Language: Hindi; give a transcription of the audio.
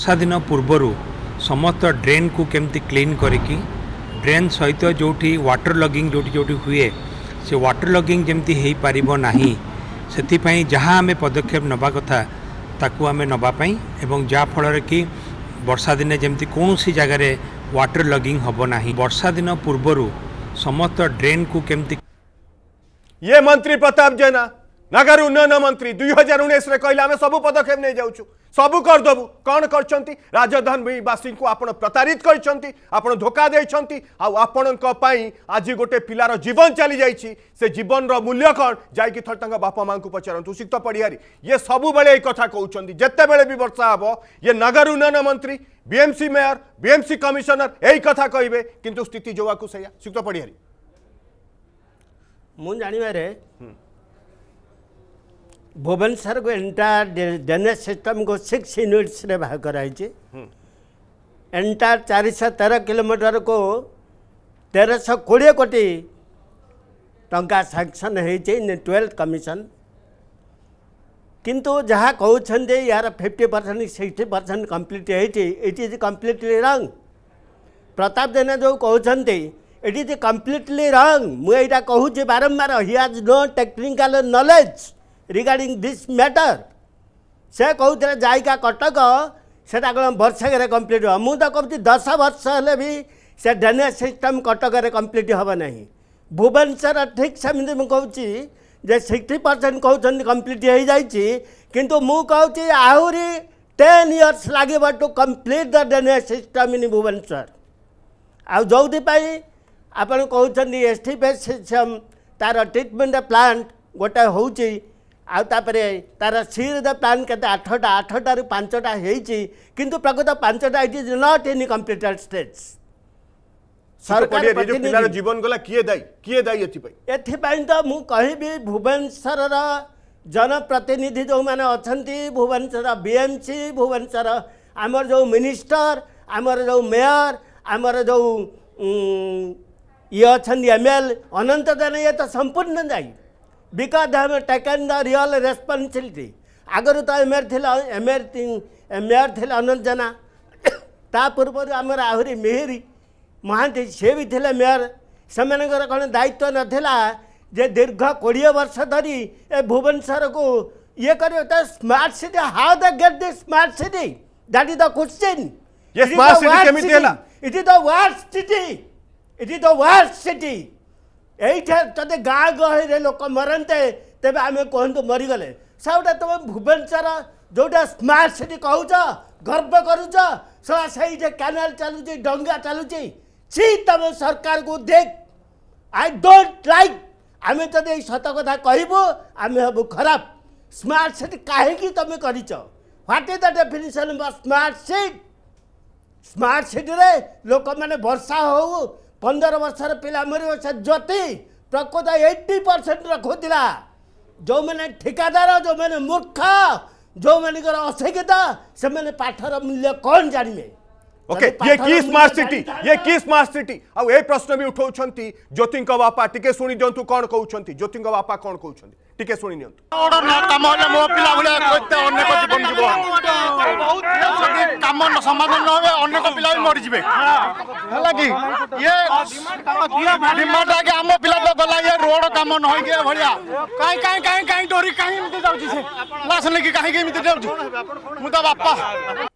बर्षा दिन पूर्व समस्त ड्रेन को केमती क्लीन करी ड्रेन सहित जो वाटर लगिंग जो जो हुए से व्टर लगिंग जमी हो पार ना से जहाँ आम पदक्षेप नवा कथा ताकूम नवापाई जहाँ फल बर्षा दिन जमी कौन सी जगार वाटर लगिंग हम ना बर्षा दिन पूर्व समस्त ड्रेन को केमती ये मंत्री प्रताप जेना नगर उन्नयन मंत्री दुई हजार उन्नीस कहले आम सब पदक्षेप नहीं जाऊँ सब करदेबू कौन कर राजधानीवासी को आप प्रतारित करोका आपण आज गोटे पिलार जीवन चली जाइए से जीवन रूल्य कौन जाकि बाप माँ को पचारत उषिक्त पड़हारी ये सबुबले कथा कौन जिते बड़े भी वर्षा हे ये नगर उन्नयन मंत्री बीएमसी मेयर बीएमसी कमिशनर यही कथा कहे कि स्थित जो आपको सैया उषिक्त पड़हारी मुझे भुवनेश्वरको एन्टायर ड्रेनेज सिस्टमको सिक्स युनिट्सले भएको रहेछ एन्टायर चारि सय तेह्र किलोमिटरको तेह्र सय कोडिए कोटी ଟଙ୍କା ସାଙ୍କସନ୍ ହେଇଛି ଟ୍ୱେଲ୍ଥ କମିଶନ୍ କିନ୍ତୁ ଯାହା କହୁଛନ୍ତି ଯେ ଏହାର fifty percent sixty percent complete ହେଇଛି ଇଟ୍ ଇଜ୍ କମ୍ପ୍ଲିଟଲି ରଙ୍ଗ ପ୍ରତାପ ଜେନା ଯେଉଁ କହୁଛନ୍ତି ଇଟ୍ ଇଜ୍ କମ୍ପ୍ଲିଟଲି ରଙ୍ଗ ମୁଁ ଏଇଟା କହୁଛି ବାରମ୍ବାର he has no technical knowledge regarding this matter से कहते जैका कटक से बर्षे कम्प्लीट हो मुझे कहूँ दस वर्ष हेल्ले भी से ड्रेनेज सिस्टम कटक कम्प्लीट हेना भुवनेश्वर ठीक सेम मुझे जे सिक्सटी परसेंट कौन कम्प्लीट हो जा कि आहरी टेन इयर्स लगे to complete the drainage system in Bhubaneswar आई आप कौन एस टी पे सिस्टम तार ट्रिटमेंट प्लांट गोटे हूँ ଆଉ ତାପରେ ତାର ସିର ଦ ପ୍ଲାନ୍ କେତେ ଆଠଟା ଆଠଟାରୁ ପାଞ୍ଚଟା ହେଇଛି କିନ୍ତୁ ପ୍ରକୃତ ପାଞ୍ଚଟା it is not in computer states ସରକାର ଜୀବନ ଗଲା କିଏ ଦାୟୀ କିଏ ଦାୟୀ ଏଥିପାଇଁ ଏଥିପାଇଁ ତ ମୁଁ କହିବି ଭୁବନେଶ୍ୱରର ଜନପ୍ରତିନିଧି ଯେଉଁମାନେ ଅଛନ୍ତି ଭୁବନେଶ୍ୱର ବିଏମ୍ସି ଭୁବନେଶ୍ୱର ଆମର ଯେଉଁ ମିନିଷ୍ଟର ଆମର ଯେଉଁ ମେୟର ଆମର ଯେଉଁ ଇଏ ଅଛନ୍ତି ଏମ୍ ଏଲ୍ ଅନନ୍ତ ଦାନ ଇଏ ତ ସମ୍ପୂର୍ଣ୍ଣ ଦାୟୀ because they have taken the real responsibility. ଆଗରୁ ତ ଏମଏର ଥିଲା ଏମଏର ଏମଏର ଥିଲେ ଅନନ୍ତ ଜେନା ତା ପୂର୍ବରୁ ଆମର ଆହୁରି ମିହିରି ମହାନ୍ତି ସେ ବି ଥିଲେ ମେୟର ସେମାନଙ୍କର କ'ଣ ଦାୟିତ୍ୱ ନଥିଲା ଯେ ଦୀର୍ଘ କୋଡ଼ିଏ ବର୍ଷ ଧରି ଏ ଭୁବନେଶ୍ୱରକୁ ଇଏ କରିବ ତ smart city how the get the smart city that is the question it is the ward city it is the ward city एटा जति गाँ गहे लोक मरन्ते तपाईँ आमे कि मरिगले साउटा तपाईँ भुवनेसर जोटा स्मार्ट सिटी गर्व कव गरु क्यानल चलुछ डङ्गा चाहिँ सि सरकार को देख आई डोट लिएर ए सत कथा कु आमु खराब स्मार्ट सिटी काहीँक तम गरिच what is the definition smart city smart city लोक मैले वर्षा हौ ପନ୍ଦର ବର୍ଷର ପିଲା ମରିବ ସେ ଜ୍ୟୋତି ପ୍ରକୃତ ଏଇଟି ପରସେଣ୍ଟ ରଖୁଥିଲା ଯେଉଁମାନେ ଠିକାଦାର ଯେଉଁମାନେ ମୂର୍ଖ ଯେଉଁମାନଙ୍କର ଅଶିକ୍ଷିତ ସେମାନେ ପାଠର ମୂଲ୍ୟ କ'ଣ ଜାଣିବେ ओके ये की स्मार्ट सिटी ये की स्मार्ट सिटी आ प्रश्न भी उठाऊंट ज्योति बापा टी शुणी दिंतु कौन कौन ज्योति बापा कौन बहुत टी काम न समाधान को पिला भी हला कि ये डिमांड आगे हमो पिला तो गला ये रोड काम न होई के भलिया काई काई काई काई डोरी काई मिते जाउची से लास लेके काई के मिते जाउची मु तो बापा